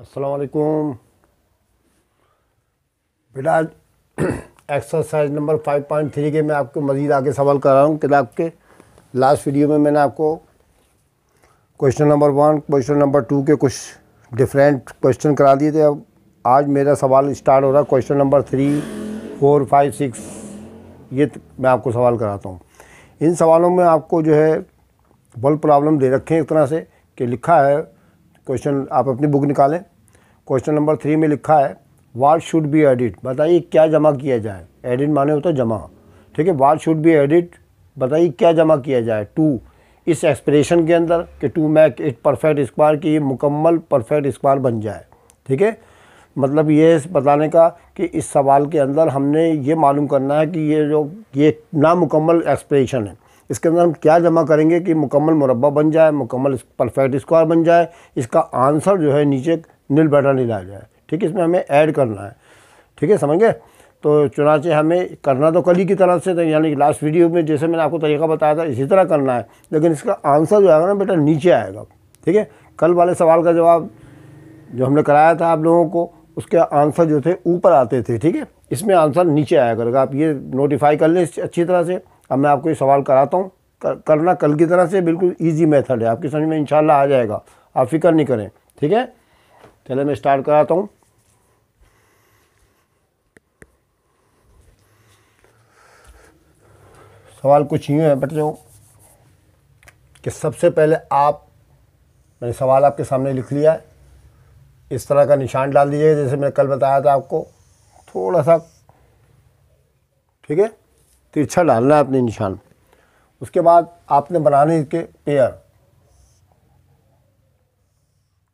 असलकुम बेटा exercise number 5.3 के मैं आपको मज़ीद आगे सवाल कर रहा हूँ किताब के लास्ट वीडियो में मैंने आपको question number one question number two के कुछ डिफरेंट क्वेश्चन करा दिए थे अब आज मेरा सवाल स्टार्ट हो रहा है question number three four five six ये तो मैं आपको सवाल कराता हूँ इन सवालों में आपको जो है बल प्रॉब्लम दे रखे हैं इस तरह से कि लिखा है क्वेश्चन आप अपनी बुक निकालें क्वेश्चन नंबर थ्री में लिखा है वाट शुड बी एडिट बताइए क्या जमा किया जाए एडिट माने होता है जमा ठीक है वाट शुड बी एडिट बताइए क्या जमा किया जाए टू इस एक्सप्रेशन के अंदर कि to make it perfect square की ये मुकम्मल परफेक्ट स्क्वायर बन जाए ठीक है मतलब ये बताने का कि इस सवाल के अंदर हमने ये मालूम करना है कि ये जो ये नामुकम्मल एक्सप्रेशन है इसके अंदर हम क्या जमा करेंगे कि मुकम्मल मुरबा बन जाए मुकम्मल परफेक्ट स्क्वायर बन जाए इसका आंसर जो है नीचे नील बैठा नील आ जाए ठीक है इसमें हमें ऐड करना है ठीक है समझ गए तो चुनाचे हमें करना तो कल ही की तरफ से तो यानी लास्ट वीडियो में जैसे मैंने आपको तरीका बताया था इसी तरह करना है लेकिन इसका आंसर जो आएगा ना बेटा नीचे आएगा ठीक है कल वाले सवाल का जवाब जो हमने कराया था आप लोगों को उसके आंसर जो थे ऊपर आते थे ठीक है इसमें आंसर नीचे आया करेगा आप ये नोटिफाई कर लें अच्छी तरह से अब मैं आपको ये सवाल कराता हूँ कर, करना कल की तरह से बिल्कुल ईजी मेथड है आपकी समझ में इंशाल्लाह आ जाएगा आप फिक्र नहीं करें ठीक है चले मैं स्टार्ट कराता हूँ सवाल कुछ यूँ है बच्चों कि सबसे पहले आप मैंने सवाल आपके सामने लिख लिया है इस तरह का निशान डाल दीजिएगा जैसे मैंने कल बताया था आपको थोड़ा सा ठीक है तिरछा अच्छा डालना है अपने निशान पे उसके बाद आपने बनाने के पेयर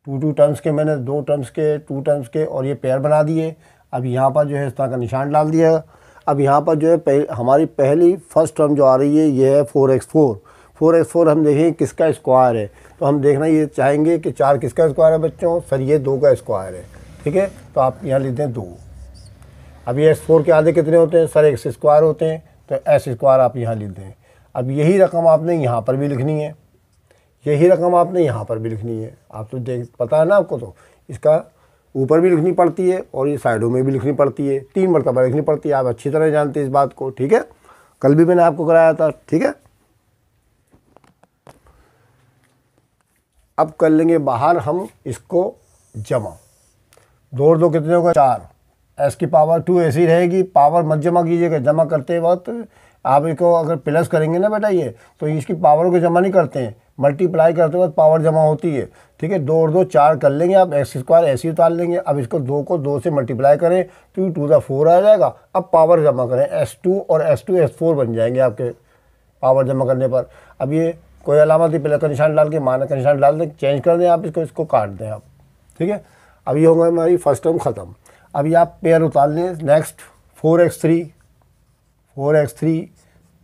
टू टू टर्म्स के मैंने दो टर्म्स के टू टर्म्स के और ये पेयर बना दिए अब यहाँ पर जो है इस तरह का निशान डाल दिया अब यहाँ पर जो है पह, हमारी पहली फर्स्ट टर्म जो आ रही है ये है four x four four x four हम देखेंगे किसका स्क्वायर है तो हम देखना ये चाहेंगे कि चार किसका स्क्वायर है बच्चों सर ये दो का स्क्वायर है ठीक है तो आप यहाँ लेते हैं दो अब ये एक्स फोर के आधे कितने होते हैं सर एक्स स्क्वायर होते हैं तो एस स्क्वायर आप यहाँ लिख दें अब यही रकम आपने यहाँ पर भी लिखनी है यही रकम आपने यहाँ पर भी लिखनी है आप तो देख पता है ना आपको तो इसका ऊपर भी लिखनी पड़ती है और ये साइडों में भी लिखनी पड़ती है तीन मरतबा लिखनी पड़ती है आप अच्छी तरह जानते हैं इस बात को ठीक है कल भी मैंने आपको कराया था ठीक है अब कर लेंगे बाहर हम इसको जमा दो दो कितने होगा चार एस की पावर टू ऐसी रहेगी पावर मत जमा कीजिएगा जमा करते वक्त आप इसको अगर प्लस करेंगे ना बेटा ये तो इसकी पावर को जमा नहीं करते हैं मल्टीप्लाई करते वक्त पावर जमा होती है ठीक है दो और दो चार कर लेंगे आप एक्स स्क्वायर ऐसी उतार लेंगे अब इसको दो को दो से मल्टीप्लाई करें तो ये टू द फोर आ जाएगा अब पावर जमा करें एस टू और एस टू एस फोर बन जाएंगे आपके पावर जमा करने पर अब ये कोई अलामत ही प्लस का निशान डाल के माना का निशान डाल दें चेंज कर दें आप इसको इसको काट दें आप ठीक है अब ये होगा हमारी फर्स्ट टर्म ख़त्म अभी आप पेयर उतार लें next four x three four x three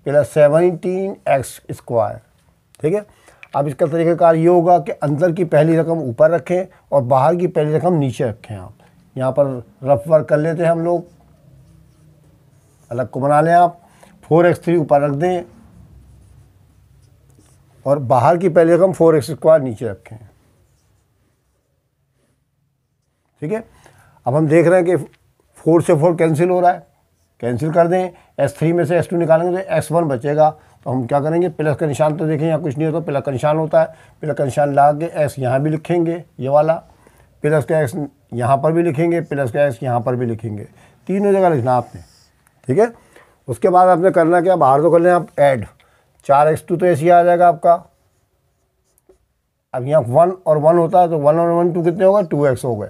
plus seventeen x square ठीक है अब इसका तरीक़ाकार ये होगा कि अंदर की पहली रकम ऊपर रखें और बाहर की पहली रकम नीचे रखें आप यहाँ पर रफ वर्क कर लेते हैं हम लोग अलग को बना लें आप फोर एक्स थ्री ऊपर रख दें और बाहर की पहली रकम फोर एक्स स्क्वायर नीचे रखें ठीक है अब हम देख रहे हैं कि फोर से फोर कैंसिल हो रहा है कैंसिल कर दें एस थ्री में से एस टू निकालेंगे तो एस वन बचेगा तो हम क्या करेंगे प्लस का निशान तो देखें यहाँ कुछ नहीं होता प्लस का निशान होता है प्लस का निशान ला के एस यहाँ भी लिखेंगे ये वाला प्लस का एक्स यहाँ पर भी लिखेंगे प्लस का एक्स यहाँ पर भी लिखेंगे तीनों जगह लिखना आपने ठीक है उसके बाद आपने करना क्या बाहर तो कर लें आप ऐड चार एक्स टू तो ऐसे ही आ जाएगा आपका अब यहाँ वन और वन होता है तो वन और वन टू कितने हो गए टू एक्स हो गए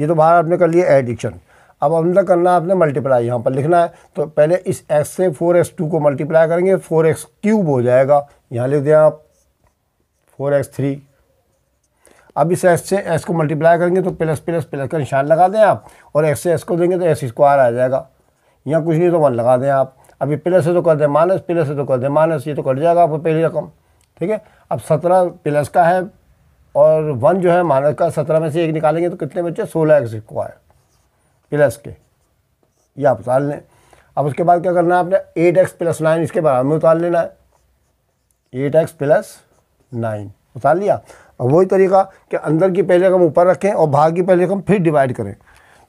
ये तो बाहर आपने कर लिया एडिक्शन अब अंदर करना आपने मल्टीप्लाई यहाँ पर लिखना है तो पहले इस एक्स से फोर एक्स टू को मल्टीप्लाई करेंगे फोर एक्स क्यूब हो जाएगा यहाँ लिख दें आप फोर एक्स थ्री अब इस एक्स से एक्स को मल्टीप्लाई करेंगे तो प्लस प्लस प्लस का निशान लगा दें आप और एक्स से एक्स को देंगे तो एक्स स्क्वायर आ जाएगा यहाँ कुछ नहीं तो वन लगा दें आप अभी प्लस से तो कर दें माइनस प्लस से तो कर दें माइनस ये तो कट जाएगा आपको पहली रकम ठीक है अब सत्रह प्लस का है और वन जो है मानव का सत्रह में से एक निकालेंगे तो कितने बच्चे सोलह एक्स स्क्वायर प्लस के ये आप उतार लें अब उसके बाद क्या करना है आपने एट एक्स प्लस नाइन इसके बारे में उतार लेना है एट एक्स प्लस नाइन उतार लिया और वही तरीका कि अंदर की पहले हम ऊपर रखें और भाग की पहले हम फिर डिवाइड करें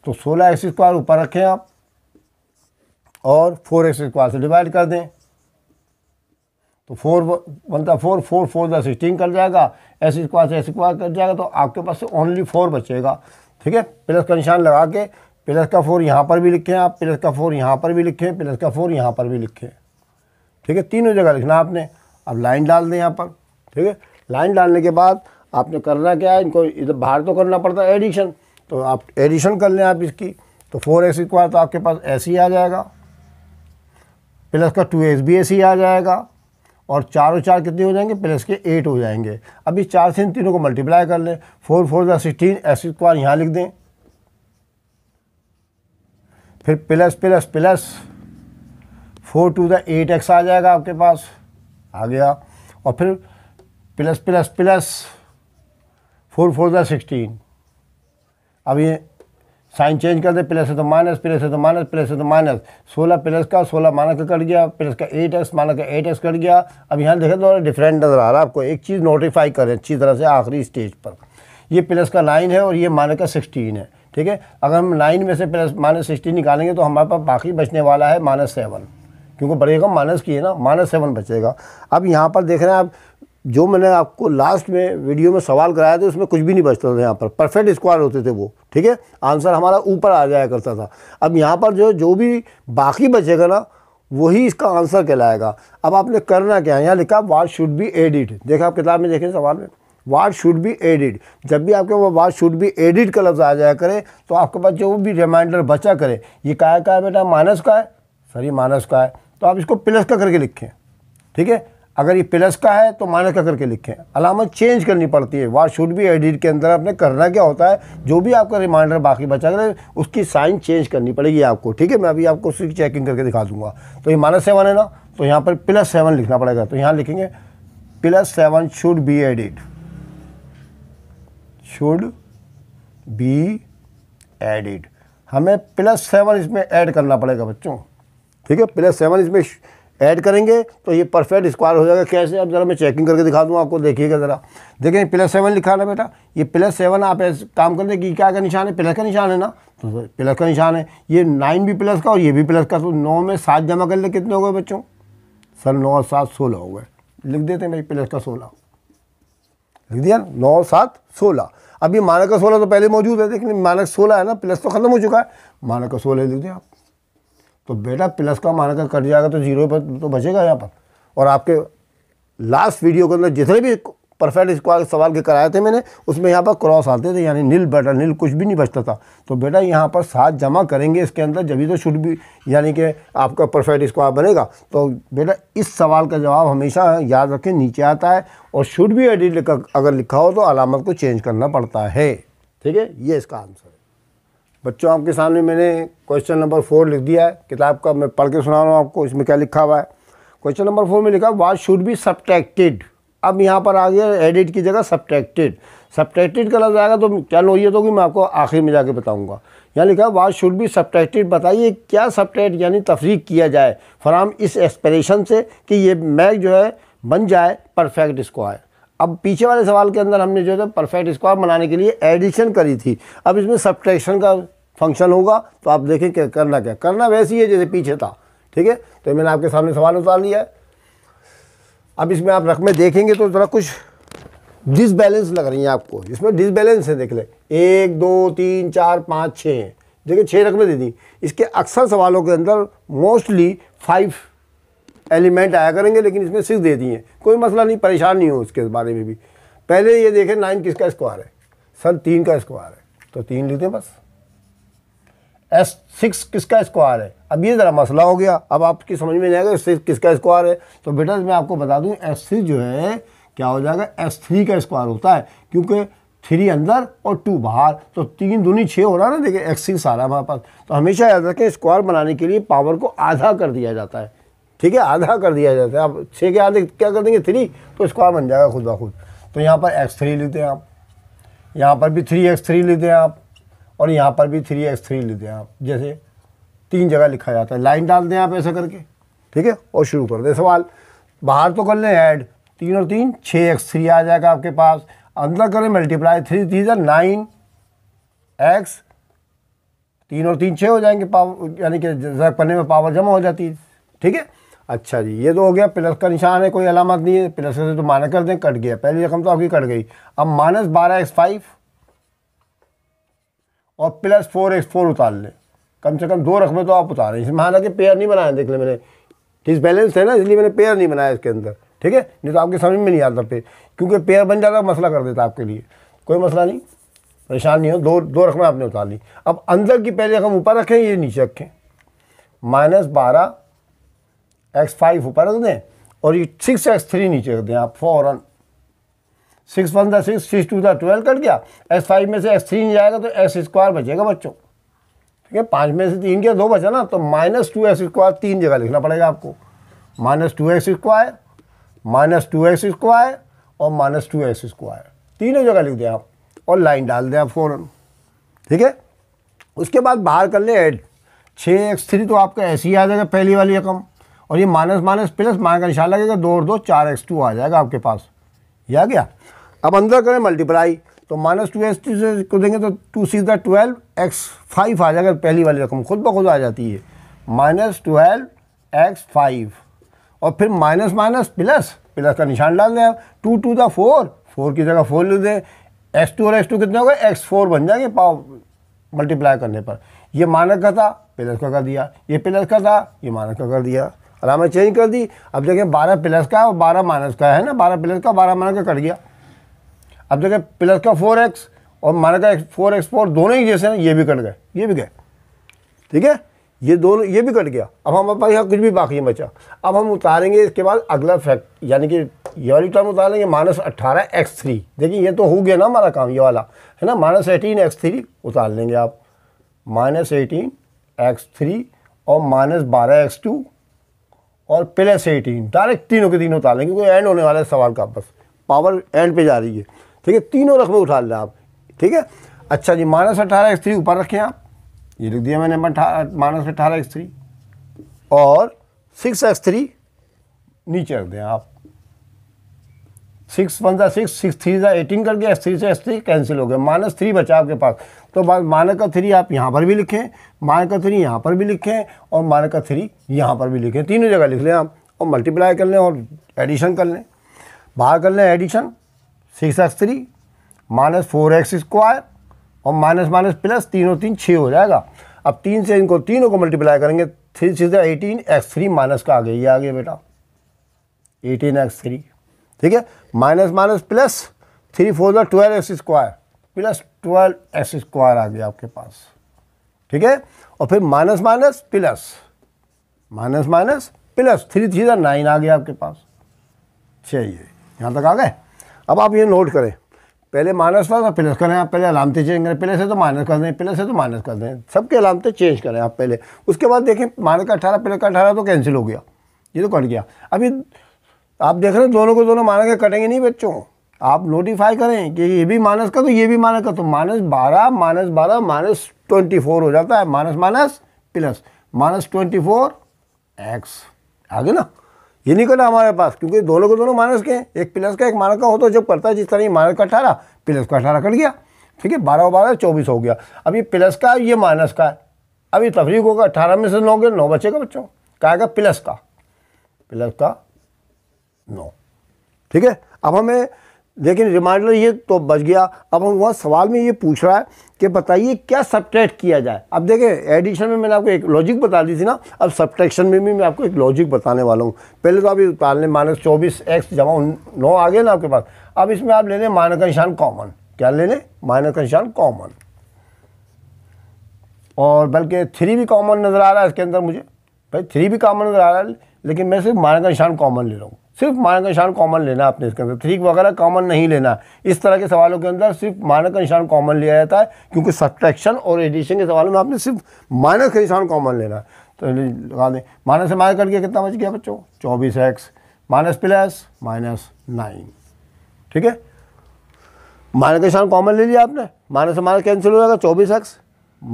तो सोलह एक्स स्क्वायर ऊपर रखें आप और फोर एक्स स्क्वायर से डिवाइड कर दें तो फोर बनता फोर फोर फोर ज़ा सिक्सटीन कर जाएगा एस स्क्वायर से एस स्क्वायर कर जाएगा तो आपके पास से ओनली फोर बचेगा ठीक है प्लस का निशान लगा के प्लस का फोर यहाँ पर भी लिखें आप प्लस का फोर यहाँ पर भी लिखें प्लस का फोर यहाँ पर भी लिखें ठीक है तीनों जगह लिखना आपने अब लाइन डाल दें यहाँ पर ठीक है लाइन डालने के बाद आपने करना क्या है इनको इधर बाहर तो करना पड़ता है एडिशन तो आप एडिशन कर लें आप इसकी तो फोर एक्स स्क्वायर तो आपके पास ऐसे ही आ जाएगा प्लस का टू एक्स भी ऐसे ही आ जाएगा और चार और चार कितने हो जाएंगे प्लस के एट हो जाएंगे अब इस चार से इन तीनों को मल्टीप्लाई कर लें फोर फोर ज़ा सिक्सटीन एस स्क्वायर यहाँ लिख दें फिर plus plus plus four two द एट एक्स आ जाएगा आपके पास आ गया और फिर plus plus plus four four दिक्सटीन सिक्सटीन अब ये साइन चेंज कर दे प्लस है तो माइनस प्लस है तो माइनस प्लस है तो माइनस सोलह प्लस का सोलह माइनस का कट गया प्लस का एट एक्स माइनस का एट एक्स कट गया अब यहाँ देखें तो डिफरेंट नज़र आ रहा है आपको एक चीज़ नोटिफाई करें अच्छी तरह से आखिरी स्टेज पर ये प्लस का नाइन है और ये माइनस का सिक्सटीन है ठीक है अगर हम नाइन में से प्लस माइनस सिक्सटीन निकालेंगे तो हमारे पास बाकी बचने वाला है माइनस सेवन क्योंकि बढ़ेगा माइनस की है ना माइनस सेवन बचेगा अब यहाँ पर देख रहे हैं आप जो मैंने आपको लास्ट में वीडियो में सवाल कराया था उसमें कुछ भी नहीं बचता था यहाँ पर परफेक्ट स्क्वायर होते थे वो ठीक है आंसर हमारा ऊपर आ जाया करता था अब यहाँ पर जो जो भी बाकी बचेगा ना वही इसका आंसर कहलाएगा अब आपने करना क्या है यहाँ लिखा वाट शुड बी एडिट देखा आप किताब में देखें सवाल में वाट शुड बी एडिट जब भी आपके पास वाट शुड बी एडिट का लफ्ज़ आ जाया करे तो आपके पास जो भी रिमाइंडर बचा करे ये का है बेटा माइनस का है सर ये माइनस का है तो आप इसको प्लस का करके लिखें ठीक है अगर ये प्लस का है तो माइनस का करके लिखें अलामत चेंज करनी पड़ती है वाट शुड भी एडिट के अंदर आपने करना क्या होता है जो भी आपका रिमाइंडर बाकी बचा कर उसकी साइन चेंज करनी पड़ेगी आपको ठीक है मैं अभी आपको उसकी चेकिंग करके दिखा दूंगा तो ये माइनस सेवन है ना तो यहाँ पर प्लस सेवन लिखना पड़ेगा तो यहाँ लिखेंगे plus seven should be added should be added हमें प्लस सेवन इसमें ऐड करना पड़ेगा बच्चों ठीक है प्लस सेवन इसमें ऐड करेंगे तो ये परफेक्ट स्क्वायर हो जाएगा कैसे अब ज़रा मैं चेकिंग करके दिखा दूँ आपको देखिएगा ज़रा देखें प्लस सेवन लिखा ना बेटा ये प्लस सेवन आप ऐसे काम कर दें कि क्या का निशान है प्लस का निशान है ना तो प्लस का निशान है ये नाइन भी प्लस का और ये भी प्लस का तो नौ में सात जमा कर ले कितने हो गए बच्चों सर नौ और सात सोलह हो गए लिख देते हैं भाई प्लस का सोलह लिख दिया नौ सात सोलह अभी मानक का सोलह तो पहले मौजूद है लेकिन मानक सोलह है ना प्लस तो खत्म हो चुका है मानक का सोलह लिख दिया आप तो बेटा प्लस का मान कर कट जाएगा तो जीरो पर तो बचेगा यहाँ पर और आपके लास्ट वीडियो के अंदर जितने भी परफेक्ट स्क्वायर सवाल के कराए थे मैंने उसमें यहाँ पर क्रॉस आते थे यानी नील बेटा नील कुछ भी नहीं बचता था तो बेटा यहाँ पर सात जमा करेंगे इसके अंदर जब तो शुड भी यानी कि आपका परफेक्ट स्क्वायर बनेगा तो बेटा इस सवाल का जवाब हमेशा याद रखें नीचे आता है और शुड भी एडिट अगर लिखा हो तो अलामत को चेंज करना पड़ता है ठीक है ये इसका आंसर बच्चों आपके सामने मैंने क्वेश्चन नंबर फोर लिख दिया है किताब का मैं पढ़ के सुना रहा हूँ आपको इसमें क्या लिखा हुआ है क्वेश्चन नंबर फोर में लिखा वाट शुड बी सब्टेक्टेड अब यहाँ पर आ गया एडिट की जगह सब्टेक्टेड सब्टेक्टेड का लफ्ज तो क्या नोइत होगी मैं आपको आखिर में जाके बताऊँगा यहाँ लिखा वाट शुड बी सब्टेक्टेड बताइए क्या सब्टेक्ट यानी तफरीक किया जाए फ्राम इस एक्सप्रेशन से कि ये मैग जो है बन जाए परफेक्ट स्क्वायर अब पीछे वाले सवाल के अंदर हमने जो है परफेक्ट स्क्वायर बनाने के लिए एडिशन करी थी अब इसमें सब्ट्रैक्शन का फंक्शन होगा तो आप देखें कि करना क्या करना वैसी है जैसे पीछे था ठीक है तो मैंने आपके सामने सवाल उतार लिया है अब इसमें आप रकमें देखेंगे तो ज़रा कुछ डिसबैलेंस लग रही हैं आपको इसमें डिसबैलेंस है देख लें एक दो तीन चार पाँच छः हैं देखिए छः रकमें दे दी इसके अक्सर सवालों के अंदर मोस्टली फाइव एलिमेंट आया करेंगे लेकिन इसमें सिक्स दे हैं कोई मसला नहीं परेशान नहीं हो इसके बारे में भी पहले ये देखें नाइन किसका स्क्वायर है सर तीन का स्क्वायर है तो तीन लिख दें बस एस सिक्स किसका स्क्वायर है अब ये ज़रा मसला हो गया अब आपकी समझ में जाएगा एस सिक्स किसका स्क्वायर है तो बेटा मैं आपको बता दूँ एस सिक्स जो है क्या हो जाएगा एस थ्री का स्क्वायर होता है क्योंकि थ्री अंदर और टू बाहर तो तीन दूनी छः हो रहा है ना देखिए एक्स सिक्स आ रहा है हमारे पास तो हमेशा याद रखें स्क्वायर बनाने के लिए पावर को आधा कर दिया जाता है ठीक है आधा कर दिया जाता है आप छः के आधे क्या कर देंगे थ्री तो स्क्वायर बन जाएगा खुद ब खुद तो यहाँ पर एक्स थ्री लेते हैं आप यहाँ पर भी थ्री एक्स थ्री लेते हैं आप और यहाँ पर भी थ्री एक्स थ्री लिख दें आप जैसे तीन जगह लिखा जाता है लाइन डाल दें आप ऐसा करके ठीक है और शुरू कर दें सवाल बाहर तो कर लें ऐड तीन और तीन छः एक्स थ्री आ जाएगा आपके पास अंदर करें मल्टीप्लाई थ्री थ्री ज़ा नाइन एक्स तीन और तीन छः हो जाएंगे पावर यानी कि जरा पन्ने में पावर जमा हो जाती है ठीक है अच्छा जी ये तो हो गया प्लस का निशान है कोई अलामत नहीं है प्लस से तो माना कर दें कट गया पहली रकम तो आपकी कट गई अब माइनस बारह एक्स फाइव और प्लस फोर एक्स फोर उतार लें कम से कम दो रकमें तो आप उतारें इसमें हालांकि पेयर नहीं बनाए देख लें मैंने बैलेंस है ना इसलिए मैंने पेयर नहीं बनाया इसके अंदर ठीक है नहीं तो आपके समझ में नहीं आता पेयर क्योंकि पेयर बन जाता मसला कर देता आपके लिए कोई मसला नहीं परेशान नहीं हो दो दो रकमें आपने उतार ली अब अंदर की पहले रकम ऊपर रखें ये नीचे रखें माइनस बारह एक्स फाइव ऊपर रख दें और ये सिक्स एक्स थ्री नीचे रख दें आप फ़ौरन सिक्स वन दा सिक्स सिक्स टू दा ट्वेल्व कट गया एस फाइव में से एस थ्री नहीं जाएगा तो एस स्क्वायर बचेगा बच्चों ठीक है पाँच में से तीन गया दो बचा ना तो माइनस टू एक्स स्क्वायर तीन जगह लिखना पड़ेगा आपको minus two x square minus two x square और माइनस टू एक्स स्क्वायर तीनों जगह लिख दें आप और लाइन डाल दें आप फ़ौरन ठीक है उसके बाद बाहर कर लें एड छः एक्स थ्री तो आपका ऐसे ही आ जाएगा पहली वाली रकम और ये माइनस माइनस प्लस माइनस का निशान लगेगा दो और दो चार एक्स टू आ जाएगा आपके पास या आ गया अब अंदर करें मल्टीप्लाई तो माइनस टू एस टी से को देंगे तो टू सी द ट्वेल्व एक्स फाइव आ जाएगा पहली वाली रकम खुद ब खुद आ जाती है माइनस ट्वेल्व एक्स फाइव और फिर माइनस माइनस प्लस प्लस का निशान डाल दें आप टू टू द फोर फोर की जगह फोर ले दें एक्स टू और एक्स टू कितने हो गए एक्स फोर बन जाएंगे पाव मल्टीप्लाई करने पर ये मानक का था प्लस का कर दिया ये प्लस का था ये मानक का कर दिया अलामत चेंज कर दी अब देखें बारह प्लस का और बारह माइनस का है ना बारह प्लस का बारह माइनस का कर दिया अब देखें प्लस का फोर एक्स और माइनस का फोर एक्स फोर दोनों ही जैसे ना ये भी कट गए ये भी गए ठीक है ये दोनों ये भी कट गया अब हमारे पास यहाँ कुछ भी बाकी बचा अब हम उतारेंगे इसके बाद अगला फैक्ट यानी कि ये वाली टर्म उतारेंगे माइनस अट्ठारह एक्स थ्री देखिए ये तो हो गया ना हमारा काम ये वाला है ना माइनस एटीन एक्स थ्री उतार लेंगे आप माइनस एटीन एक्स थ्री और माइनस बारह एक्स टू और प्लस एटीन डायरेक्ट तीनों के तीनों उतार लेंगे क्योंकि एंड होने वाला है सवाल का बस पावर एंड पे जा रही है ठीक है तीनों रकमें उठा लें आप ठीक है अच्छा जी माइनस अठारह एक्स थ्री ऊपर रखें आप ये लिख दिया मैंने माइनस अठारह एक्स थ्री और सिक्स एक्स थ्री नीचे रख दें आप सिक्स वन ज़ा सिक्स सिक्स थ्री ज़ा एटीन करके एक्स थ्री से एक्स थ्री कैंसिल हो गया माइनस थ्री बचा आपके पास तो मानक का थ्री आप यहाँ पर भी लिखें मानक का थ्री यहाँ पर भी लिखें और मानक का थ्री यहाँ पर भी लिखें तीनों जगह लिख लें आप और मल्टीप्लाई कर लें और एडिशन कर लें बाहर कर लें addition six x three minus four x square और माइनस माइनस प्लस तीनों तीन छः हो जाएगा अब तीन से इनको तीनों को मल्टीप्लाई करेंगे three six eighteen x three minus का आ गया ये आ गया बेटा एटीन एक्स थ्री ठीक है minus minus plus three four जो twelve x square plus twelve x square आ गया आपके पास ठीक है और फिर minus minus plus minus minus plus three three nine आ गया आपके पास चाहिए यहाँ तक आ गए अब आप ये नोट करें पहले माइनस था तो प्लस करें आप पहले अलामतें चेंज करें पहले से तो माइनस कर दें पहले से तो माइनस कर दें सबके अलामतें चेंज करें आप पहले उसके बाद देखें माइनस का अठारह प्लस का अठारह तो कैंसिल हो गया ये तो कट गया अभी आप देख रहे हैं दोनों को दोनों माइनस के कटेंगे नहीं बच्चों आप नोटिफाई करें कि ये भी माइनस का तो ये भी माइनस का तो माइनस बारह माइनस बारह माइनस ट्वेंटी फोर हो जाता है minus minus plus minus twenty four x आगे ना ये नहीं करना हमारे पास क्योंकि दोनों के दोनों माइनस के हैं एक प्लस का एक माइनस का हो तो जब करता है जिस तरह ये माइनस का अठारह प्लस का अठारह कट गया ठीक है बारह बारह चौबीस हो गया अब ये प्लस का ये माइनस का है अब ये तफरीक होगा अट्ठारह में से नौ गया नौ बचेगा बच्चों का आएगा प्लस का प्लस का नौ ठीक है अब हमें लेकिन रिमाइंडर ये तो बच गया अब हम वहाँ सवाल में ये पूछ रहा है कि बताइए क्या सब्ट्रैक्ट किया जाए अब देखें एडिशन में मैंने आपको एक लॉजिक बता दी थी ना अब सब्ट्रैक्शन में भी मैं आपको एक लॉजिक बताने वाला हूँ पहले तो आप उतार लें माइनस चौबीस एक्स जमा नौ आ गए ना आपके पास अब इसमें आप ले लें मानक निशान कॉमन क्या ले लें माइनस निशान कॉमन और बल्कि थ्री भी कॉमन नज़र आ रहा है इसके अंदर मुझे भाई थ्री भी कॉमन नज़र आ रहा है लेकिन मैं सिर्फ मानक निशान कॉमन ले रहा हूँ सिर्फ मानक निशान कॉमन लेना आपने इसके अंदर ठीक वगैरह कॉमन नहीं लेना इस तरह के सवालों के अंदर सिर्फ मानक निशान कॉमन लिया जाता है क्योंकि सब्ट्रैक्शन और एडिशन के सवालों में आपने सिर्फ माइनस निशान कॉमन लेना तो लगा दें माइनस से माइनस करके कितना बच गया बच्चों चौबीस x minus plus minus nine ठीक है माइनस निशान कॉमन ले लिया आपने माइनस से माइनस कैंसिल हो जाएगा चौबीस x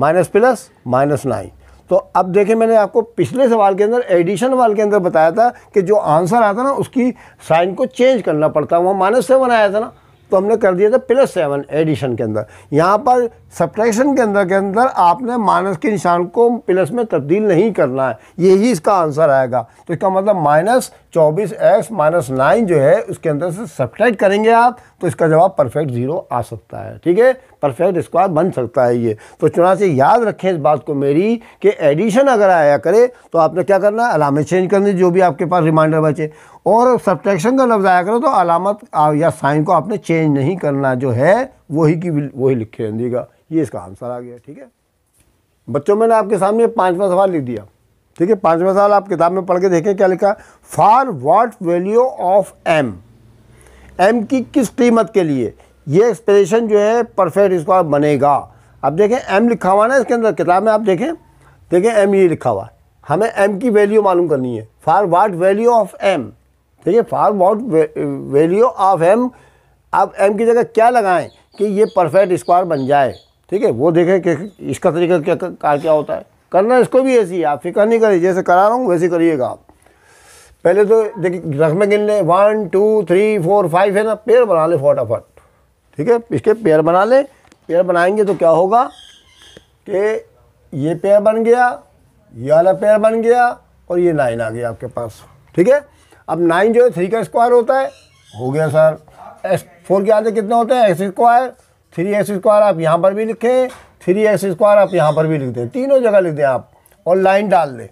minus plus minus nine तो अब देखें मैंने आपको पिछले सवाल के अंदर एडिशन वाल के अंदर बताया था कि जो आंसर आता ना उसकी साइन को चेंज करना पड़ता वहाँ माइनस सेवन आया था ना तो हमने कर दिया था प्लस सेवन एडिशन के अंदर यहाँ पर सब्ट्रैक्शन के अंदर के अंदर आपने माइनस के निशान को प्लस में तब्दील नहीं करना है यही इसका आंसर आएगा तो इसका मतलब माइनस चौबीस एक्स माइनस नाइन जो है उसके अंदर से सब्ट्रैक्ट करेंगे आप तो इसका जवाब परफेक्ट ज़ीरो आ सकता है ठीक है परफेक्ट स्क्वायर बन सकता है ये तो चुनाचे याद रखें इस बात को मेरी कि एडिशन अगर आया करे तो आपने क्या करना है अलामे चेंज करनी जो भी आपके पास रिमाइंडर बचे और सब्ट्रैक्शन का लफ्ज़ आया करो तो अलामत या साइन को आपने चेंज नहीं करना जो है वही की वही लिख के ये इसका आंसर आ गया ठीक है बच्चों मैंने आपके सामने पाँचवा सवाल लिख दिया ठीक है पाँचवा सवाल आप किताब में पढ़ के देखें क्या लिखा for what value of M M की किस कीमत के लिए ये एक्सप्रेशन जो है परफेक्ट आप बनेगा आप देखें एम लिखा हुआ ना इसके अंदर किताब में आप देखें देखें एम ये लिखा हुआ हमें एम की वैल्यू मालूम करनी है for what value of M देखिए for what value of M आप एम की जगह क्या लगाएं कि ये परफेक्ट स्क्वायर बन जाए ठीक है वो देखें कि इसका तरीका क्या कार क्या होता है करना इसको भी ऐसी आप फिक्र नहीं करिए जैसे करा रहा हूँ वैसे करिएगा आप पहले तो देखिए रख में गिन लें one two three four five है ना पेयर बना लें फटाफट ठीक है इसके पेयर बना लें पेयर बनाएंगे तो क्या होगा कि ये पेयर बन गया ये वाला पेयर बन गया और ये लाइन आ गया आपके पास ठीक है अब नाइन जो है थ्री का स्क्वायर होता है हो गया सर एस फोर के आधे कितने होते हैं x square three x square आप यहाँ पर भी लिखें थ्री एक्स स्क्वायर आप यहाँ पर भी लिख दें तीनों जगह लिख दें आप और लाइन डाल दें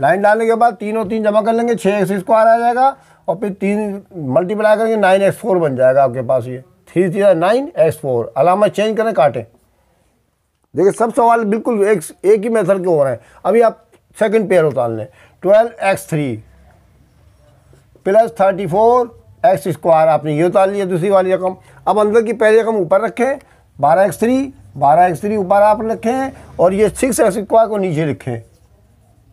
लाइन डालने के बाद तीनों तीन जमा कर लेंगे छः एक्स स्क्वायर आ जाएगा और फिर तीन मल्टीप्लाई करेंगे नाइन एक्स फोर बन जाएगा आपके पास ये three three nine x four अलामत चेंज करें काटें देखिए सब सवाल बिल्कुल एक एक ही मेथड के हो रहे हैं अभी आप सेकंड पेयर उतार लें twelve x three plus thirty four x square आपने ये उतार लिया दूसरी वाली रकम अब अंदर की पहली रकम ऊपर रखें बारह एक्स थ्री बारह एक्स थ्री ऊपर आप रखें और ये सिक्स एक्स स्क्वायर को नीचे लिखें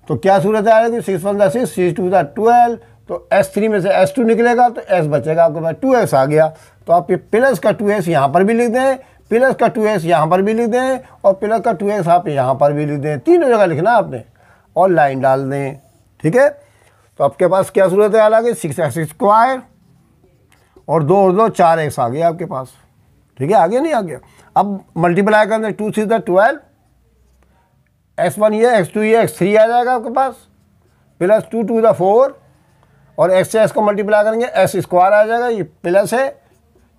तो क्या सूरत आ रही सिक्स वन दिक्स सिक्स टू दा ट्वेल्व तो एस थ्री में से एस टू निकलेगा तो एस बचेगा आपके पास टू एक्स आ गया तो आप ये प्लस का टू एक्स यहाँ पर भी लिख दें प्लस का टू एक्स यहाँ पर भी लिख दें और प्लस का टू एक्स आप यहाँ पर भी लिख दें तीनों जगह लिखना आपने और लाइन डाल दें ठीक है तो आपके पास क्या सूरत हाल आ गई सिक्स एक्स स्क्वायर और दो और दो चार एक्स आ गया आपके पास ठीक है आ गया नहीं आ गया अब मल्टीप्लाई करने टू सी द ट्वेल्व एक्स वन ये एक्स टू ये एक्स थ्री आ जाएगा आपके पास प्लस टू टू द फोर और एक्स से एक्स को मल्टीप्लाई करेंगे एक्स स्क्वायर आ जाएगा ये प्लस है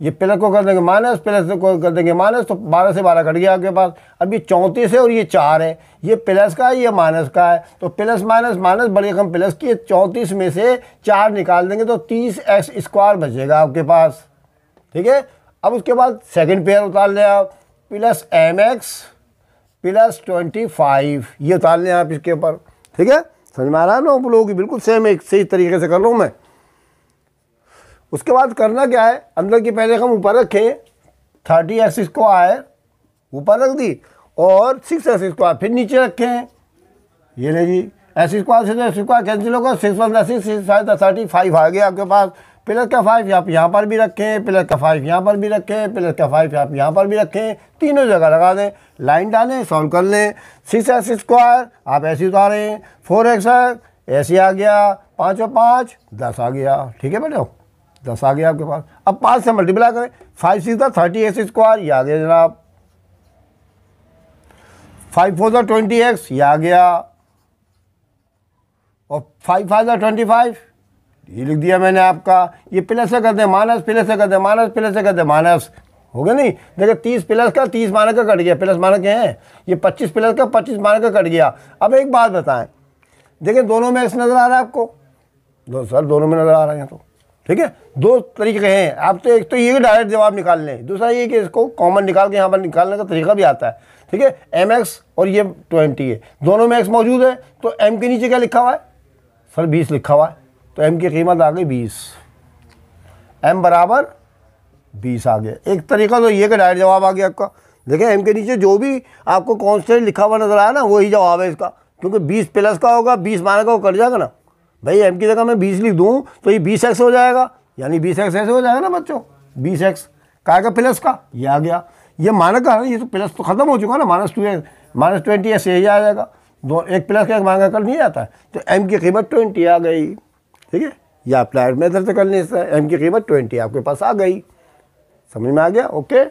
ये प्लस को कर देंगे माइनस प्लस को कर देंगे माइनस तो बारह से बारह कट गया आपके पास अब ये चौंतीस है और ये चार है ये प्लस का है ये माइनस का है तो प्लस माइनस माइनस बड़ी रकम प्लस की चौंतीस में से चार निकाल देंगे तो तीस एक्स स्क्वायर बचेगा आपके पास ठीक है अब उसके बाद सेकंड पेयर उतार लें आप plus M x plus twenty five ये उतार लें आप इसके ऊपर ठीक है समझ में आ रहा है ना आप लोगों की बिल्कुल सेम एक सही तरीके से कर रहा हूँ मैं उसके बाद करना क्या है अंदर की पहले हम ऊपर रखें थर्टी एक्सिस को आए ऊपर रख दी और सिक्स एक्सिस को आए फिर नीचे रखें ये ले जी एसिस को सिक्स एसिस को कैंसिल होगा सिक्स वन एसिस थर्टी फाइव आ गया आपके पास प्लस का फाइव आप यहाँ पर भी रखें प्लस का फाइव यहाँ पर भी रखें प्लस का फाइव आप यहाँ पर भी रखें तीनों जगह लगा दें लाइन डालें सॉल्व कर लें सिक्स एस स्क्वायर आप ऐसे उतारें फोर एक्स ऐसे आ गया पाँचों पाँच दस आ गया ठीक है बेटा दस आ गया आपके पास अब पाँच से मल्टीप्लाई करें फाइव सिक्स दा थर्टी एक्स स्क्वायर ये आ गया जनाब फाइव फोर था ट्वेंटी एक्स ये आ गया और फाइव फाइव था ट्वेंटी फाइव ये लिख दिया मैंने आपका ये प्लस से कर दें माइनस प्लस से कर दें माइनस प्लस से कर दें माइनस हो गया नहीं देखो तीस प्लस का तीस मानक का कट गया प्लस मानक के हैं ये पच्चीस प्लस का पच्चीस मानक का कट गया अब एक बात बताएं देखिए दोनों में एक्स नज़र आ रहा है आपको दो सर दोनों में नज़र आ रहे हैं तो ठीक है दो तरीके हैं आप तो एक तो ये डायरेक्ट जवाब निकाल लें दूसरा ये कि इसको कॉमन निकाल के यहाँ पर निकालने का तरीका भी आता है ठीक है एम एक्स और ये ट्वेंटी है दोनों में एक्स मौजूद है तो एम के नीचे क्या लिखा हुआ है सर बीस लिखा हुआ है तो एम की कीमत आ गई बीस एम बराबर बीस आ गया एक तरीका तो ये का डायरेक्ट जवाब आ गया आपका देखिए एम के नीचे जो भी आपको कॉन्स्टेंट लिखा हुआ नज़र आया ना वही जवाब है इसका क्योंकि बीस प्लस का होगा बीस माइनस का वो कट जाएगा ना भाई एम की जगह मैं बीस लिख दूँ तो ये बीस एक्स हो जाएगा यानी बीस एक्स ऐसे हो जाएगा ना बच्चों बीस एक्स का का प्लस का ये आ गया ये माना का ये तो प्लस तो खत्म हो चुका ना minus two x minus twenty ऐसे ही आ जाएगा दो एक प्लस का एक मांगा कर नहीं आता है तो एम की कीमत ट्वेंटी आ गई ठीक है या अप्लाइड मेथड से करने से एम की कीमत ट्वेंटी आपके पास आ गई समझ में आ गया ओके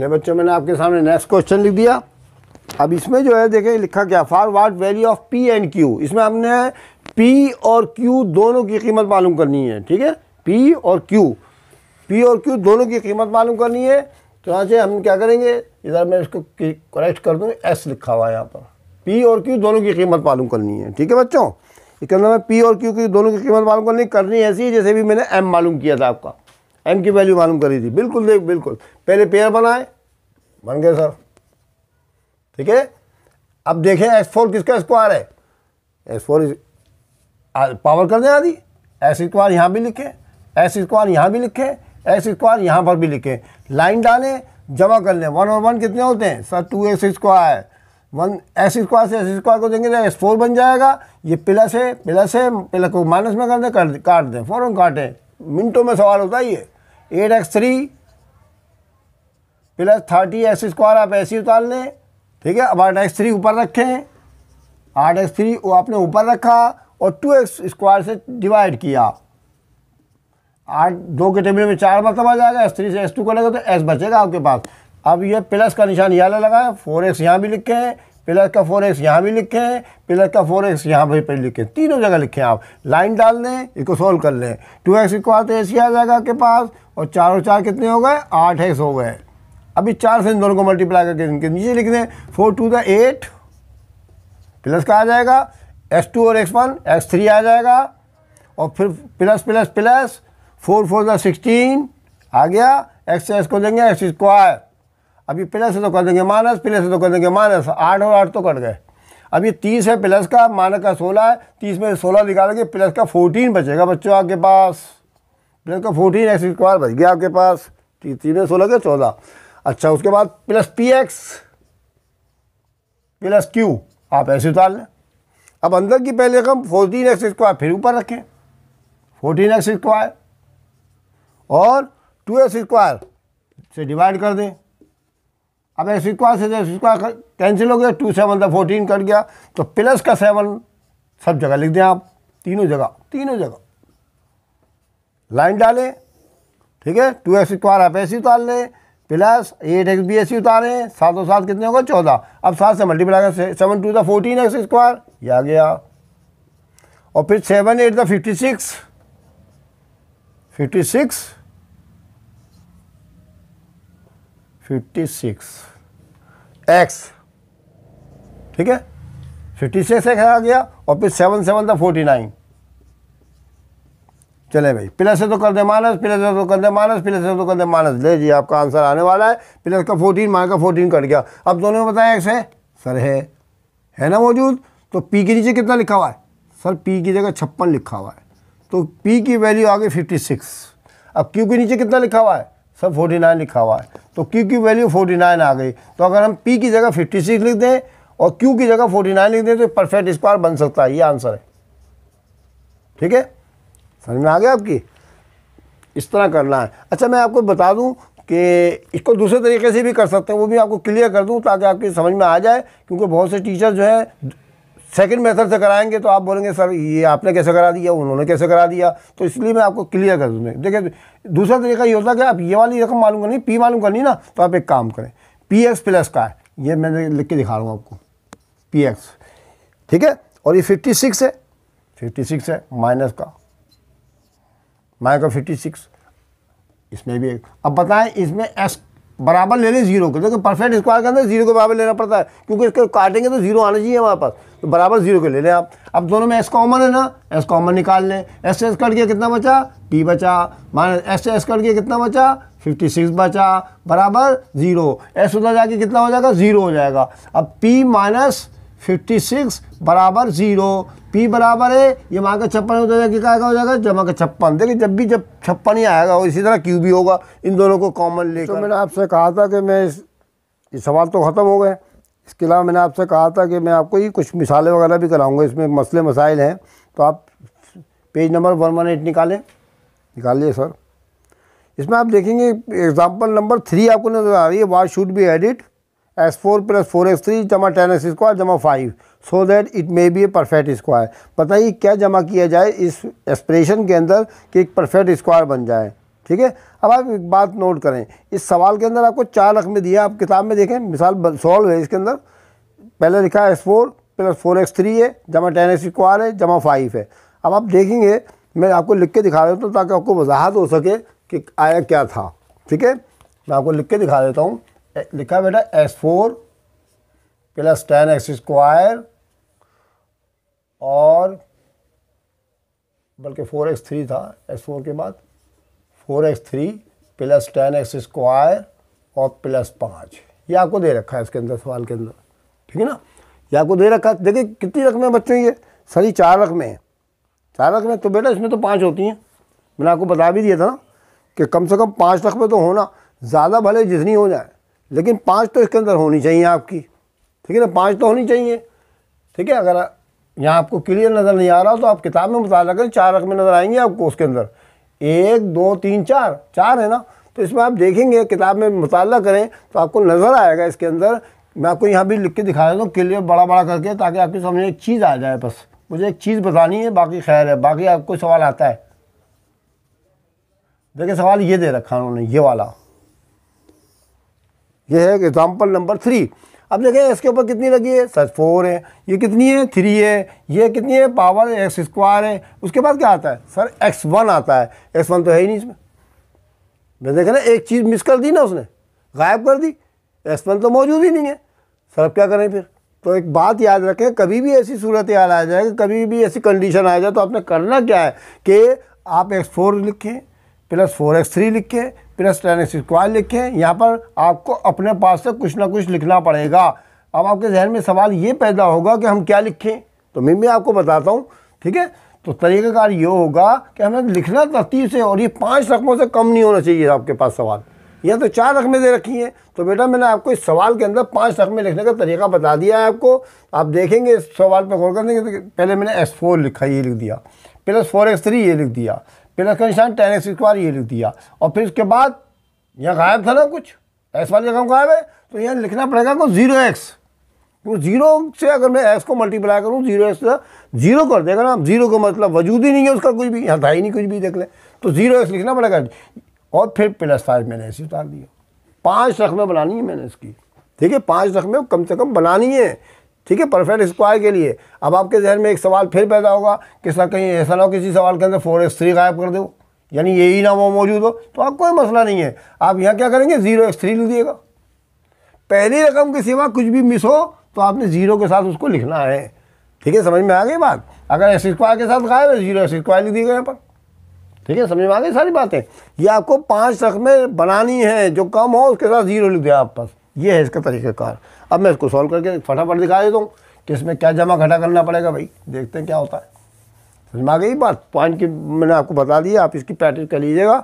ले बच्चों मैंने आपके सामने नेक्स्ट क्वेश्चन लिख दिया अब इसमें जो है देखें लिखा क्या for what value of P and Q इसमें हमने पी और क्यू दोनों की कीमत मालूम करनी है ठीक है पी और क्यू पी और क्यू दोनों की कीमत मालूम करनी है तो यहाँ से हम क्या करेंगे इधर मैं इसको करेक्ट कर दूँ एस लिखा हुआ है यहाँ पर पी और क्यू दोनों की कीमत मालूम करनी है ठीक है बच्चों इसके अंदर मैं पी और क्यू की दोनों की कीमत मालूम करनी करनी ऐसी है जैसे भी मैंने एम मालूम किया था आपका एम की वैल्यू मालूम करी थी बिल्कुल देख बिल्कुल पहले पेयर बनाए बन गए सर ठीक है अब देखें एस फोर किसका स्क्वायर है एस फोर पावर कर दें आदि एस स्क्वायर यहाँ भी लिखें एस स्क्वायर यहाँ भी लिखें एस स्क्वायर यहाँ पर भी लिखें लाइन डालें जमा कर लें वन और वन कितने होते हैं sir two S square one S square से एस स्क्वायर को देंगे तो एस फोर बन जाएगा ये प्लस है प्लस है प्लस को माइनस में कर दें काट दें फ़ौरन काटें मिनटों में सवाल होता ही है eight x three plus thirty x square आप ऐसे ही उतार लें ठीक है अब आठ एक्स थ्री ऊपर रखें आठ एक्स थ्री वो आपने ऊपर रखा और टू एक्स स्क्वायर से डिवाइड किया आठ दो के टेबल में चार मरतबा जाएगा एस थ्री से एस टू करेगा तो एस बचेगा आपके पास अब ये प्लस का निशान यहाँ है फोर एक्स यहाँ भी लिखे हैं पिलर का फोर एक्स यहाँ भी लिखें पिलर का फोर एक्स यहाँ भी पर लिखें तीनों जगह लिखें आप लाइन डाल दें इसको सोल्व कर लें टू एक्स इक्वा तो ए सी आ जाएगा आपके पास और चार और चार कितने हो गए आठ एक्स हो गए अभी चार से इन दोनों को मल्टीप्लाई करके इनके नीचे लिख दें फोर टू द एट प्लस का आ जाएगा एक्स टू और एक्स वन एक्स थ्री आ जाएगा और फिर plus plus plus four four द सिक्सटीन आ गया एक्स एक्स को देंगे एक्स स्क्वायर अभी प्लस है तो कर देंगे माइनस प्लस है तो कर देंगे माइनस आठ और आठ तो कट गए अभी तीस है प्लस का माइनस का सोलह है तीस में सोलह निकालेंगे प्लस का फोर्टीन बचेगा बच्चों आपके पास प्लस का फोर्टीन एक्स स्क्वायर बच गया आपके पास तीन में सोलह के चौदह अच्छा उसके बाद plus P x plus Q आप ऐसे उतार लें अब अंदर की पहले कम फोर्टीन एक्स स्क्वायर फिर ऊपर रखें फोर्टीन एक्स स्क्वायर और टू एक्स स्क्वायर से डिवाइड कर दें अब एस स्क्वायर से एस स्क्वायर कैंसिल हो गया टू सेवन था फोर्टीन कट गया तो प्लस का सेवन सब जगह लिख दें आप तीनों जगह तीनों जगह लाइन डालें ठीक है टू एक्स स्क्वायर आप ऐसी उतार लें plus eight x b s c उतारें सात और सात कितने होगा चौदह अब सात से मल्टीप्लाई कर सेवन टू था फोर्टीन एक्स स्क्वायर ये आ गया और फिर सेवन एट था fifty six fifty six fifty six x ठीक है फिफ्टी सिक्स एक्स आ गया और फिर सेवन सेवन था फोर्टी नाइन चले भाई प्लस है तो कर दे माइनस प्लस से तो कर दे माइनस प्लस से तो कर दे माइनस तो ले जी आपका आंसर आने वाला है प्लस का फोर्टीन माइनस का फोर्टीन कट गया अब दोनों में बताया एक्स है सर है है ना मौजूद तो पी के नीचे कितना लिखा हुआ है सर पी की जगह छप्पन लिखा हुआ है तो पी की वैल्यू आ गई फिफ्टी सिक्स अब क्यू के नीचे कितना लिखा हुआ है सब 49 लिखा हुआ है तो Q की वैल्यू 49 आ गई तो अगर हम P की जगह 56 लिख दें और Q की जगह 49 लिख दें तो परफेक्ट स्क्वायर बन सकता है ये आंसर है ठीक है समझ में आ गया आपकी इस तरह करना है अच्छा मैं आपको बता दूं कि इसको दूसरे तरीके से भी कर सकते हैं वो भी आपको क्लियर कर दूं ताकि आपकी समझ में आ जाए क्योंकि बहुत से टीचर जो है सेकंड मेथड से कराएंगे तो आप बोलेंगे सर ये आपने कैसे करा दिया उन्होंने कैसे करा दिया तो इसलिए मैं आपको क्लियर कर दूँ देखिए दूसरा तरीका ये होता है कि आप ये वाली रकम मालूम करनी पी मालूम करनी ना तो आप एक काम करें पी एक्स प्लस का है ये मैंने लिख के दिखा रहा हूँ आपको पी एक्स ठीक है और ये फिफ्टी सिक्स है फिफ्टी सिक्स है माइनस का माइनस का फिफ्टी सिक्स इसमें भी एक अब बताएं इसमें एक्स बराबर ले लें जीरो के देखो तो परफेक्ट स्क्वायर के अंदर जीरो को बराबर लेना पड़ता है क्योंकि इसको काटेंगे तो जीरो आना चाहिए हमारे पास तो बराबर जीरो के ले लें आप अब दोनों में एस कॉमन है ना एस कॉमन निकाल लें एस एस कट गया कितना बचा पी बचा माइनस एस एस कट गया कितना बचा फिफ्टी सिक्स बचा बराबर जीरो एस उधर जाके कितना हो जाएगा ज़ीरो हो जाएगा अब पी माइनस फिफ्टी सिक्स बराबर ज़ीरो पी बराबर है ये वहाँ का छप्पन हो जाएगा क्या हो जाएगा जमा का छप्पन देखिए जब भी जब छप्पन ही आएगा और इसी तरह क्यू भी होगा इन दोनों को कॉमन तो लेकर तो मैंने आपसे कहा था कि मैं इस ये सवाल तो ख़त्म हो गए इसके अलावा मैंने आपसे कहा था कि मैं आपको ये कुछ मिसालें वगैरह भी कराऊँगा इसमें मसले मसाइल हैं तो आप page number one one eight निकालें निकालिए सर इसमें आप देखेंगे एग्ज़ाम्पल नंबर थ्री आपको नज़र आ रही है what should be added x four plus four x three जमा टेन एक्स स्क्वायर जमा five so that it may be a perfect square बताइए क्या जमा किया जाए इस एक्सप्रेशन के अंदर कि एक परफेक्ट स्क्वायर बन जाए ठीक है अब आप एक बात नोट करें इस सवाल के अंदर आपको चार रकमें दिया आप किताब में देखें मिसाल सॉल्व है इसके अंदर पहले लिखा है S four plus four x three है जमा टेन एक्स स्क्वायर है जमा फाइव है अब आप देखेंगे मैं आपको लिख के दिखा देता हूँ ताकि आपको वजाहत हो सके कि आया क्या था ठीक है मैं आपको लिख के दिखा देता हूँ लिखा बेटा x four plus ten x square और बल्कि फोर एक्स थ्री था एस फोर के बाद four x three plus ten x square और प्लस पाँच ये आपको दे रखा है इसके अंदर सवाल के अंदर ठीक है ना ये आपको दे रखा है देखिए कितनी रकमें बच्चों ये सारी चार रकमें हैं चार रकमें तो बेटा इसमें तो पाँच होती हैं मैंने आपको बता भी दिया था ना कि कम से कम पाँच रकमें तो होना ज़्यादा भले जितनी हो जाए लेकिन पाँच तो इसके अंदर होनी चाहिए आपकी ठीक है ना पाँच तो होनी चाहिए ठीक है अगर यहाँ आपको क्लियर नज़र नहीं आ रहा तो आप किताब में मुताला करें चार रकमें नज़र आएंगी आपको उसके अंदर एक दो तीन चार चार है ना तो इसमें आप देखेंगे किताब में मुताला करें तो आपको नज़र आएगा इसके अंदर मैं आपको यहाँ भी लिख के दिखा देता हूँ क्लियर बड़ा बड़ा करके ताकि आपके सामने एक चीज़ आ जाए बस मुझे एक चीज़ बतानी है बाकी खैर है बाकी आपको सवाल आता है देखिए सवाल ये दे रखा उन्होंने ये वाला यह है एग्ज़ाम्पल नंबर थ्री अब देखें इसके ऊपर कितनी लगी है सर फोर है ये कितनी है थ्री है ये कितनी है पावर एक्स स्क्वायर है उसके बाद क्या आता है सर एक्स वन आता है एक्स वन तो है ही नहीं इसमें मैं देखा ना एक चीज़ मिस कर दी ना उसने गायब कर दी एक्स वन तो मौजूद ही नहीं है सर अब क्या करें फिर तो एक बात याद रखें कभी भी ऐसी सूरत याद आ जाए कभी भी ऐसी कंडीशन आ जाए तो आपने करना क्या है कि आप एक्स फोर लिखें प्लस फोर एक्स थ्री लिखें प्लस टेन एक्स स्क्वायर लिखें यहाँ पर आपको अपने पास से कुछ ना कुछ लिखना पड़ेगा अब आपके जहन में सवाल ये पैदा होगा कि हम क्या लिखें तो मैं भी आपको बताता हूँ ठीक है तो तरीक़ाकार ये होगा कि हमें लिखना तरतीब से और ये पाँच रकमों से कम नहीं होना चाहिए आपके पास सवाल यह तो चार रकमें दे रखी हैं तो बेटा मैंने आपको इस सवाल के अंदर पांच रकमें लिखने का तरीका बता दिया है आपको आप देखेंगे इस सवाल पर गौर कर देंगे पहले मैंने एस फोर लिखा ये लिख दिया प्लस फोर एक्स थ्री ये लिख दिया प्लस का निशान टेन एक्स स्क्वायर ये लिख दिया और फिर उसके बाद यहाँ गायब था ना कुछ एक्स वाली जगह गायब है तो यहाँ लिखना पड़ेगा को जीरो एक्स तो जीरो से अगर मैं एक्स को मल्टीप्लाई करूँ जीरो एक्स जीरो कर देगा ना जीरो का मतलब वजूद ही नहीं है उसका कुछ भी यहाँ था ही नहीं कुछ भी देख लें तो जीरो एक्स लिखना पड़ेगा और फिर प्लस फाइव मैंने ऐसे उतार दिया पाँच रकमें बनानी है मैंने इसकी ठीक है पाँच रकमें कम से कम बनानी है ठीक है परफेक्ट स्क्वायर के लिए अब आपके जहन में एक सवाल फिर पैदा होगा कि सर कहीं ऐसा ना हो किसी सवाल के अंदर फोर एक्स थ्री गायब कर दो यानी यही ना वो मौजूद हो तो आप कोई मसला नहीं है आप यहाँ क्या करेंगे ज़ीरो एक्स थ्री लिख दिएगा पहली रकम के सिवा कुछ भी मिस हो तो आपने ज़ीरो के साथ उसको लिखना है ठीक है समझ में आ गई बात अगर एक्स स्क्वायर के साथ गायब है ज़ीरो एक्स स्क्वायर लिख दिएगा यहाँ पर ठीक है समझ में आ गई सारी बातें ये आपको पाँच रकमें बनानी हैं जो कम हो उसके साथ ज़ीरो लिख दिया आप पास ये है इसका कार अब मैं इसको सॉल्व करके फटाफट दिखा देता हूँ कि इसमें क्या जमा घटा करना पड़ेगा भाई देखते हैं क्या होता है समझ में आ गई बात पॉइंट की मैंने आपको बता दी आप इसकी प्रैक्टिस कर लीजिएगा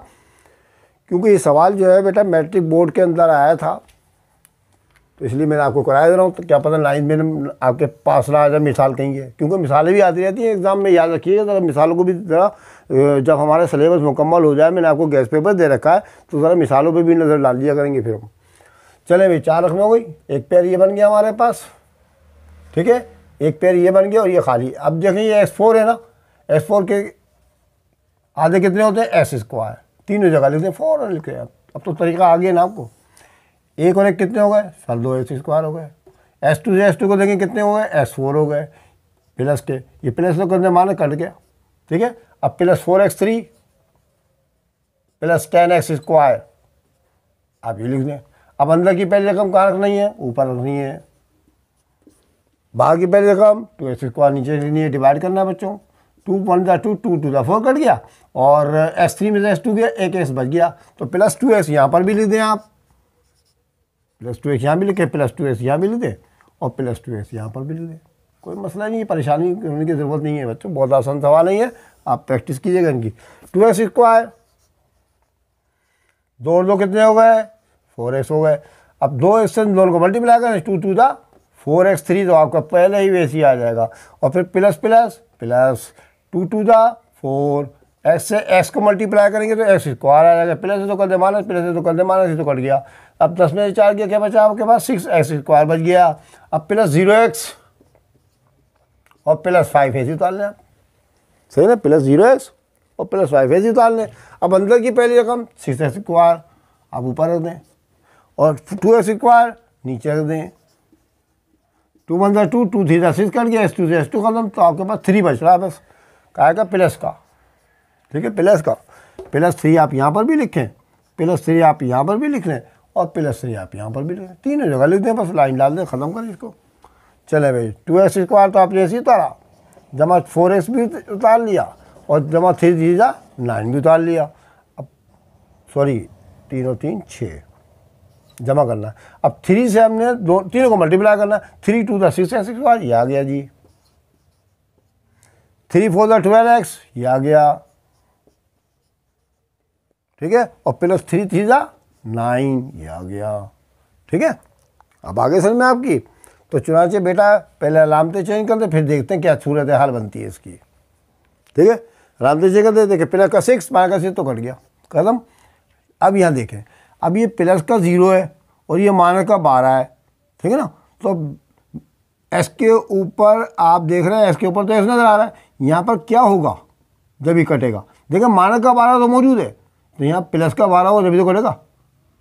क्योंकि ये सवाल जो है बेटा मैट्रिक बोर्ड के अंदर आया था तो इसलिए मैंने आपको कराया दे रहा हूँ तो क्या पता लाइन में आपके पास ना आ जाए मिसाल कहीं है क्योंकि मिसालें भी आती रहती हैं एग्ज़ाम में याद रखिएगा ज़रा मिसालों को भी ज़रा जब हमारा सिलेबस मुकम्मल हो जाए मैंने आपको गैस पेपर दे रखा है तो ज़रा मिसालों पर भी नज़र डाल लिया करेंगे फिर हम चले भाई चार रकम हो गई एक पैर ये बन गया हमारे पास ठीक है एक पैर ये बन गया और ये खाली अब देखें ये एक्स फोर है ना एक्स फोर के आधे कितने होते हैं एस स्क्वायर तीनों जगह लिखते हैं फोर और लिखते हैं अब तो तरीका आ गया ना आपको एक और एक कितने हो गए सर दो एस स्क्वायर हो गए एस टू से एस टू को देखें कितने हो गए एस फोर हो गए प्लस के ये प्लस तो कितने माने कट गया ठीक है अब plus four x three plus ten x square आप ये लिख दें अब अंदर की पहली रकम कहाँ रखनी है ऊपर रखनी है बाहर की पहली रकम टू एस स्क्वायर नीचे लेनी है डिवाइड करना है बच्चों टू वन ज़ा टू टू टू ज़ा फोर कट गया और एस थ्री में से टू गया एक एस बच गया तो प्लस टू एस यहाँ पर भी लिख दें आप प्लस टू एस यहाँ भी लिखें प्लस टू एस यहाँ भी लिख दें और प्लस टू एस यहाँ पर भी लिख दें कोई मसला नहीं है परेशानी होने की ज़रूरत नहीं है बच्चों बहुत आसान सवाल नहीं है आप प्रैक्टिस कीजिएगा इनकी टू एक्स स्क्वायर दो दो कितने हो गए फोर एक्स हो गए अब दो एक्स दोनों को मल्टीप्लाई करें टू टू दा फोर एक्स थ्री तो आपका पहले ही वैसे ही आ जाएगा और फिर plus plus plus two two दा फोर एक्स से एक्स को मल्टीप्लाई करेंगे तो एक्स स्क्वायर आ जाएगा प्लस से तो कर दे माइनस प्लस से तो कर दे माइनस तो कट गया अब दस में से चार गया क्या बचा आपके पास सिक्स एक्स स्क्वायर बच गया अब प्लस जीरो एक्स और प्लस फाइव ऐसी उतार लें सही ना प्लस जीरो एक्स और प्लस फाइव ऐसी उतार लें अब अंदर की पहली रकम सिक्स एक्स स्क्वायर आप ऊपर रख दें और टू एस स्क्वायर नीचे रख दें टू वन जै टू टू थ्री जै सिक्स कर गया एस टू से एस टू खत्म तो आपके पास थ्री बच रहा है बस का आएगा प्लस का ठीक है प्लस का प्लस थ्री आप यहाँ पर भी लिखें प्लस थ्री आप यहाँ पर भी लिख लें और प्लस थ्री आप यहाँ पर भी लिख लें तीनों जगह लिख दें बस लाइन डाल दें ख़त्म करें इसको चले भाई टू एस स्क्वायर तो आपने ऐसे उतारा जमा फोर एक्स भी उतार लिया और जमा थ्री थ्री ज़ा नाइन भी उतार लिया अब सॉरी तीनों तीन छः जमा करना अब थ्री से हमने दो तीनों को मल्टीप्लाई करना थ्री टू द सिक्स एक्स सिक्स ये आ गया जी थ्री फोर द ट्वेल्व एक्स ये आ गया ठीक है और प्लस थ्री थ्री दा नाइन ये आ गया ठीक है अब आगे समझ में आपकी तो चुनाचे बेटा पहले अलामतें चेंज करते फिर देखते हैं क्या सूरत हाल बनती है इसकी ठीक है अलामतें चेंज करते देखिए पहले का सिक्स बारह का सिक्स तो कट गया कदम अब यहाँ देखें अब ये प्लस का ज़ीरो है और ये माइनस का बारह है ठीक है ना तो एस के ऊपर आप देख रहे हैं एस के ऊपर तो एस नज़र आ रहा है यहाँ पर क्या होगा जब ही कटेगा देखिए माइनस का बारह तो मौजूद है तो यहाँ प्लस का बारह होगा जब तो कटेगा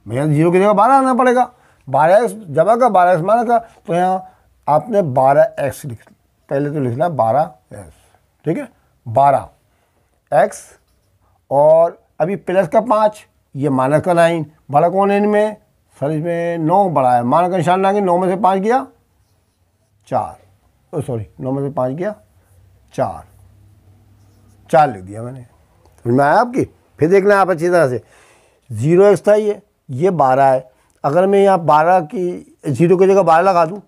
भैया जीरो की जगह बारह आना पड़ेगा बारह एक्स जमा का बारह एक्स माइनस का तो यहाँ आपने बारह एक्स लिख पहले तो लिखना बारह एक्स ठीक है बारह एक्स और अभी प्लस का पाँच ये माइनस का नाइन बड़ा कौन है इनमें सर इसमें नौ बड़ा है माइनस का निशान लाएंगे नौ में से पाँच गया चार ओ सॉरी नौ में से पाँच गया चार चार लिख दिया मैंने समझ में आया आपकी फिर देखना आप अच्छी तरह से ज़ीरो एक्स था ये ये बारह है अगर मैं यहाँ बारह की जीरो की जगह बारह लगा दूँ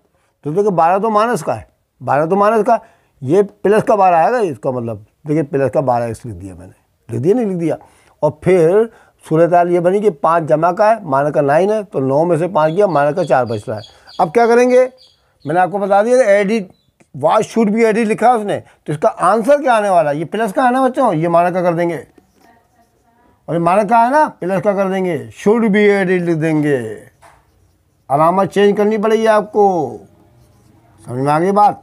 तो देखिए बारह तो माइनस का है बारह तो माइनस का ये प्लस का बारह आएगा इसका मतलब देखिए प्लस का बारह एक्स लिख दिया मैंने लिख दिया नहीं लिख दिया और फिर सूरत हाल ये बनी कि पाँच जमा का है माना का नाइन है तो नौ में से पाँच गया माना का चार बच रहा है अब क्या करेंगे मैंने आपको बता दिया एडिट वाज शूट भी एडिट लिखा है उसने तो इसका आंसर क्या आने वाला है ये प्लस का है ना बच्चों ये माना का कर देंगे और ये माना का है ना प्लस का कर देंगे शुड भी एडिट लिख देंगे अलामत चेंज करनी पड़ेगी आपको समझ में आ गई बात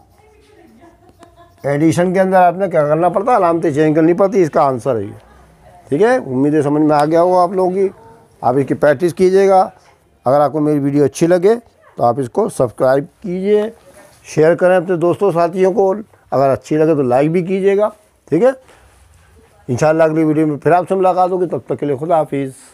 एडिशन के अंदर आपने क्या करना पड़ता है अलामतें चेंज करनी पड़ती इसका आंसर है ठीक है उम्मीदें समझ में आ गया होगा आप लोगों की आप इसकी प्रैक्टिस कीजिएगा अगर आपको मेरी वीडियो अच्छी लगे तो आप इसको सब्सक्राइब कीजिए शेयर करें अपने दोस्तों साथियों को अगर अच्छी लगे तो लाइक भी कीजिएगा ठीक है इंशाल्लाह अगली वीडियो में फिर आपसे मुलाकात होगी तब तक के लिए खुदा हाफिज़